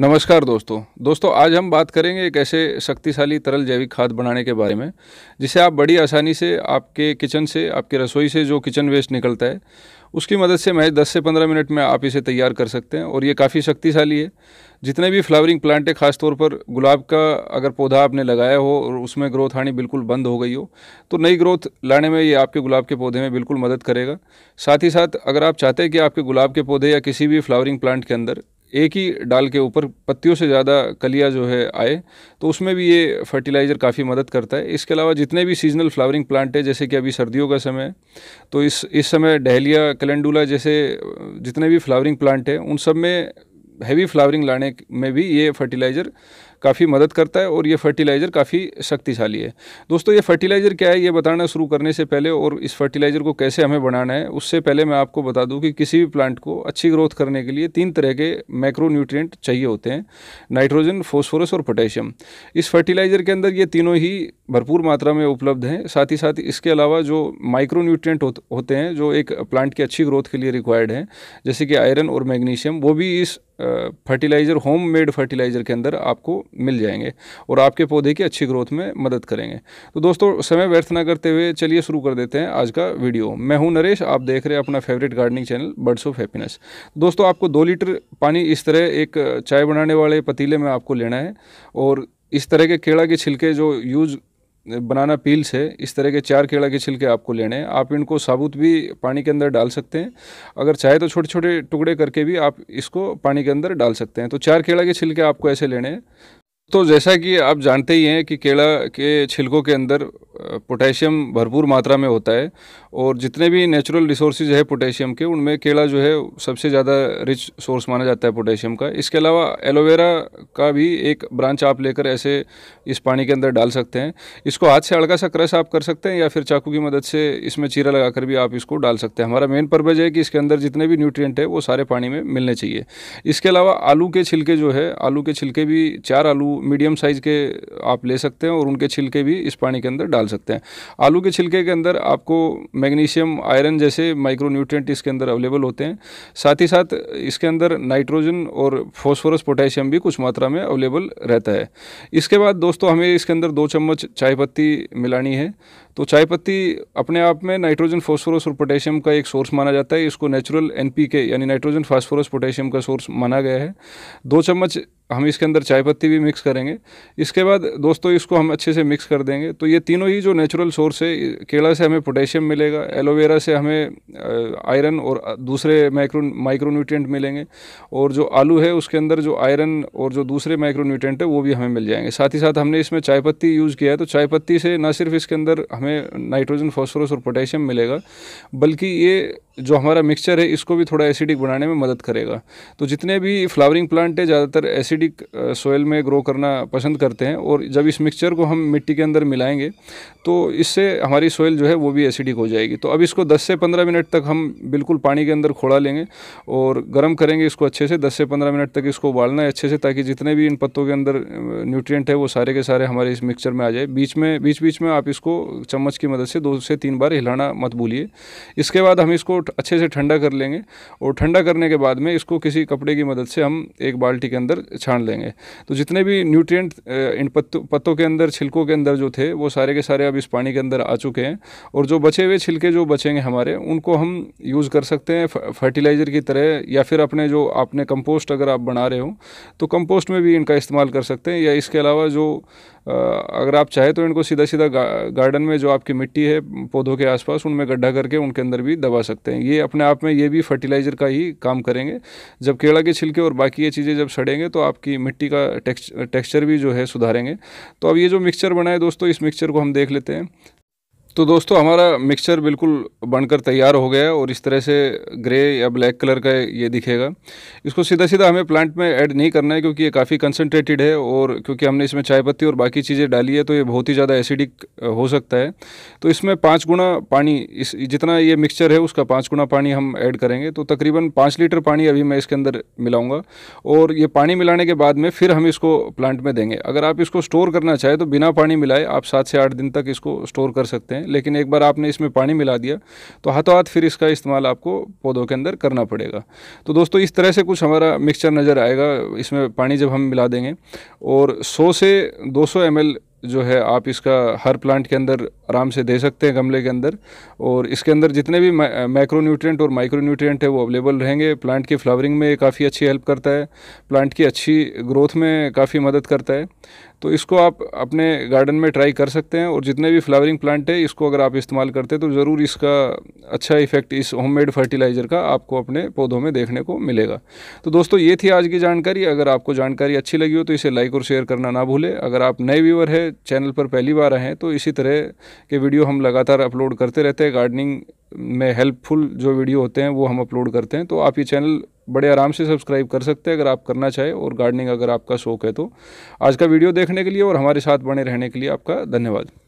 नमस्कार दोस्तों दोस्तों आज हम बात करेंगे एक ऐसे शक्तिशाली तरल जैविक खाद बनाने के बारे में जिसे आप बड़ी आसानी से आपके किचन से आपके रसोई से जो किचन वेस्ट निकलता है उसकी मदद से महज 10 से 15 मिनट में आप इसे तैयार कर सकते हैं और ये काफ़ी शक्तिशाली है जितने भी फ्लावरिंग प्लांट है ख़ासतौर पर गुलाब का अगर पौधा आपने लगाया हो और उसमें ग्रोथ आनी बिल्कुल बंद हो गई हो तो नई ग्रोथ लाने में ये आपके गुलाब के पौधे में बिल्कुल मदद करेगा साथ ही साथ अगर आप चाहते हैं कि आपके गुलाब के पौधे या किसी भी फ्लावरिंग प्लांट के अंदर एक ही डाल के ऊपर पत्तियों से ज़्यादा कलिया जो है आए तो उसमें भी ये फर्टिलाइज़र काफ़ी मदद करता है इसके अलावा जितने भी सीजनल फ्लावरिंग प्लांट है जैसे कि अभी सर्दियों का समय तो इस इस समय डहलिया कैलेंडुला जैसे जितने भी फ्लावरिंग प्लांट हैं उन सब में हैवी फ्लावरिंग लाने में भी ये फर्टिलाइज़र काफ़ी मदद करता है और ये फर्टिलाइज़र काफ़ी शक्तिशाली है दोस्तों ये फर्टिलाइज़र क्या है ये बताना शुरू करने से पहले और इस फर्टिलाइज़र को कैसे हमें बनाना है उससे पहले मैं आपको बता दूं कि किसी भी प्लांट को अच्छी ग्रोथ करने के लिए तीन तरह के मैक्रो न्यूट्रिएंट चाहिए होते हैं नाइट्रोजन फॉस्फोरस और पोटेशियम इस फर्टिलाइज़र के अंदर ये तीनों ही भरपूर मात्रा में उपलब्ध हैं साथ ही साथ इसके अलावा जो माइक्रो न्यूट्रियट होते हैं जो एक प्लांट की अच्छी ग्रोथ के लिए रिक्वायर्ड हैं जैसे कि आयरन और मैग्नीशियम वो भी इस फर्टिलाइज़र होम मेड फर्टिलाइज़र के अंदर आपको मिल जाएंगे और आपके पौधे की अच्छी ग्रोथ में मदद करेंगे तो दोस्तों समय व्यर्थ ना करते हुए चलिए शुरू कर देते हैं आज का वीडियो मैं हूं नरेश आप देख रहे हैं अपना favourite gardening channel Birds of Happiness दोस्तों आपको दो लीटर पानी इस तरह एक चाय बनाने वाले पतीले में आपको लेना है और इस तरह के केड़ा के छिलके जो यूज बनाना पील से इस तरह के चार केला के छिलके आपको लेने हैं आप इनको साबुत भी पानी के अंदर डाल सकते हैं अगर चाहे तो छोटे छोटे टुकड़े करके भी आप इसको पानी के अंदर डाल सकते हैं तो चार केला के छिलके आपको ऐसे लेने हैं तो जैसा कि आप जानते ही हैं कि केला के छिलकों के अंदर पोटेशियम भरपूर मात्रा में होता है और जितने भी नेचुरल रिसोर्सेज है पोटेशियम के उनमें केला जो है सबसे ज़्यादा रिच सोर्स माना जाता है पोटेशियम का इसके अलावा एलोवेरा का भी एक ब्रांच आप लेकर ऐसे इस पानी के अंदर डाल सकते हैं इसको हाथ से हल्का सा क्रश आप कर सकते हैं या फिर चाकू की मदद से इसमें चीरा लगाकर भी आप इसको डाल सकते हैं हमारा मेन पर्पज़ है कि इसके अंदर जितने भी न्यूट्रियट है वो सारे पानी में मिलने चाहिए इसके अलावा आलू के छिलके जो है आलू के छिलके भी चार आलू मीडियम साइज़ के आप ले सकते हैं और उनके छिलके भी इस पानी के अंदर डाल सकते हैं आलू के छिलके के अंदर आपको मैग्नीशियम आयरन जैसे माइक्रो इसके अंदर अवेलेबल होते हैं साथ ही साथ इसके अंदर नाइट्रोजन और फॉस्फोरस पोटेशियम भी कुछ मात्रा में अवेलेबल रहता है इसके बाद दोस्तों हमें इसके अंदर दो चम्मच चाय पत्ती मिलानी है तो चाय पत्ती अपने आप में नाइट्रोजन फॉस्फोरस और पोटेशियम का एक सोर्स माना जाता है इसको नेचुरल एनपीके यानी नाइट्रोजन फॉस्फोरस पोटेशियम का सोर्स माना गया है दो चम्मच हम इसके अंदर चाय पत्ती भी मिक्स करेंगे इसके बाद दोस्तों इसको हम अच्छे से मिक्स कर देंगे तो ये तीनों ही जो नेचुरल सोर्स है केला से हमें पोटेशियम मिलेगा एलोवेरा से हमें आयरन और दूसरे माइक्रो माइक्रोन्यूट्रेंट मिलेंगे और जो आलू है उसके अंदर जो आयरन और जो दूसरे माइक्रोन्यूट्रेंट है वो भी हमें मिल जाएंगे साथ ही साथ हमने इसमें चाय पत्ती यूज़ किया है तो चाय पत्ती से ना सिर्फ इसके अंदर हमें नाइट्रोजन फॉस्फोरस और पोटेशियम मिलेगा बल्कि ये जो हमारा मिक्सचर है इसको भी थोड़ा एसिडिक बनाने में मदद करेगा तो जितने भी फ्लावरिंग प्लांट है ज़्यादातर एसिडिक सोयल में ग्रो करना पसंद करते हैं और जब इस मिक्सचर को हम मिट्टी के अंदर मिलाएंगे तो इससे हमारी सोयल जो है वो भी एसिडिक हो जाएगी तो अब इसको दस से पंद्रह मिनट तक हम बिल्कुल पानी के अंदर खोड़ा लेंगे और गर्म करेंगे इसको अच्छे से दस से पंद्रह मिनट तक इसको उबालना है अच्छे से ताकि जितने भी इन पत्तों के अंदर न्यूट्रियट है वो सारे के सारे हमारे इस मिक्सचर में आ जाए बीच में बीच बीच में आप इसको चम्मच की मदद से दो से तीन बार हिलाना मत भूलिए इसके बाद हम इसको अच्छे से ठंडा कर लेंगे और ठंडा करने के बाद में इसको किसी कपड़े की मदद से हम एक बाल्टी के अंदर छान लेंगे तो जितने भी न्यूट्रिएंट इन पत्तों पत्तों के अंदर छिलकों के अंदर जो थे वो सारे के सारे अब इस पानी के अंदर आ चुके हैं और जो बचे हुए छिलके जो बचेंगे हमारे उनको हम यूज़ कर सकते हैं फर्टिलाइज़र की तरह या फिर अपने जो आपने कंपोस्ट अगर आप बना रहे हो तो कंपोस्ट में भी इनका इस्तेमाल कर सकते हैं या इसके अलावा जो अगर आप चाहें तो इनको सीधा सीधा गार्डन में जो आपकी मिट्टी है पौधों के आसपास उनमें गड्ढा करके उनके अंदर भी दबा सकते हैं हैं ये अपने आप में ये भी फर्टिलाइज़र का ही काम करेंगे जब केला के छिलके और बाकी ये चीज़ें जब सड़ेंगे तो आपकी मिट्टी का टेक्स्चर भी जो है सुधारेंगे तो अब ये जो मिक्सचर बनाए दोस्तों इस मिक्सचर को हम देख लेते हैं तो दोस्तों हमारा मिक्सचर बिल्कुल बनकर तैयार हो गया और इस तरह से ग्रे या ब्लैक कलर का ये दिखेगा इसको सीधा सीधा हमें प्लांट में ऐड नहीं करना है क्योंकि ये काफ़ी कंसनट्रेटेड है और क्योंकि हमने इसमें चाय पत्ती और बाकी चीज़ें डाली है तो ये बहुत ही ज़्यादा एसिडिक हो सकता है तो इसमें पाँच गुना पानी इस जितना ये मिक्सचर है उसका पाँच गुना पानी हम ऐड करेंगे तो तकरीबन पाँच लीटर पानी अभी मैं इसके अंदर मिलाऊँगा और ये पानी मिलाने के बाद में फिर हम इसको प्लांट में देंगे अगर आप इसको स्टोर करना चाहें तो बिना पानी मिलाए आप सात से आठ दिन तक इसको स्टोर कर सकते हैं लेकिन एक बार आपने इसमें पानी मिला दिया तो हाथों हाथ फिर इसका इस्तेमाल आपको पौधों के अंदर करना पड़ेगा तो दोस्तों इस तरह से कुछ हमारा मिक्सचर नज़र आएगा इसमें पानी जब हम मिला देंगे और सौ से दो सौ जो है आप इसका हर प्लांट के अंदर आराम से दे सकते हैं गमले के अंदर और इसके अंदर जितने भी माइक्रो न्यूट्रिएंट और माइक्रो न्यूट्रिएंट है वो अवेलेबल रहेंगे प्लांट की फ्लावरिंग में काफ़ी अच्छी हेल्प करता है प्लांट की अच्छी ग्रोथ में काफ़ी मदद करता है तो इसको आप अपने गार्डन में ट्राई कर सकते हैं और जितने भी फ्लावरिंग प्लांट है इसको अगर आप इस्तेमाल करते हैं तो ज़रूर इसका अच्छा इफेक्ट इस होममेड फर्टिलाइज़र का आपको अपने पौधों में देखने को मिलेगा तो दोस्तों ये थी आज की जानकारी अगर आपको जानकारी अच्छी लगी हो तो इसे लाइक और शेयर करना ना भूलें अगर आप नए व्यूवर है चैनल पर पहली बार आए हैं तो इसी तरह के वीडियो हम लगातार अपलोड करते रहते हैं गार्डनिंग में हेल्पफुल जो वीडियो होते हैं वो हम अपलोड करते हैं तो आप ये चैनल बड़े आराम से सब्सक्राइब कर सकते हैं अगर आप करना चाहें और गार्डनिंग अगर आपका शौक है तो आज का वीडियो देखने के लिए और हमारे साथ बने रहने के लिए आपका धन्यवाद